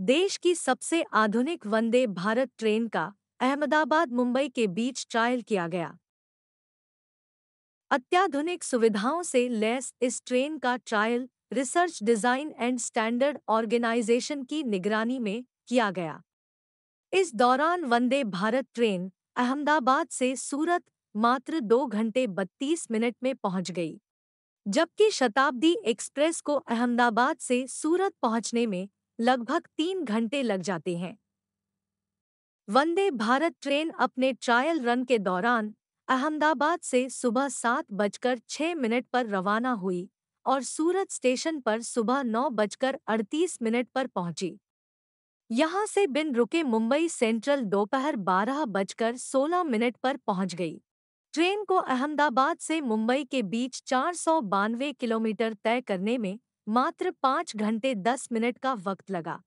देश की सबसे आधुनिक वंदे भारत ट्रेन का अहमदाबाद मुंबई के बीच ट्रायल किया गया अत्याधुनिक सुविधाओं से लैस इस ट्रेन का trial research design and standard organisation की निगरानी में किया गया इस दौरान वंदे भारत ट्रेन अहमदाबाद से सूरत मात्र दो घंटे बत्तीस मिनट में पहुंच गई जबकि शताब्दी एक्सप्रेस को अहमदाबाद से सूरत पहुंचने में लगभग तीन घंटे लग जाते हैं वंदे भारत ट्रेन अपने ट्रायल रन के दौरान अहमदाबाद से सुबह सात बजकर छह मिनट पर रवाना हुई और सूरत स्टेशन पर सुबह नौ बजकर अड़तीस मिनट पर पहुंची यहां से बिन रुके मुंबई सेंट्रल दोपहर बारह बजकर सोलह मिनट पर पहुंच गई ट्रेन को अहमदाबाद से मुंबई के बीच चार सौ बानवे किलोमीटर तय करने में मात्र पाँच घंटे दस मिनट का वक्त लगा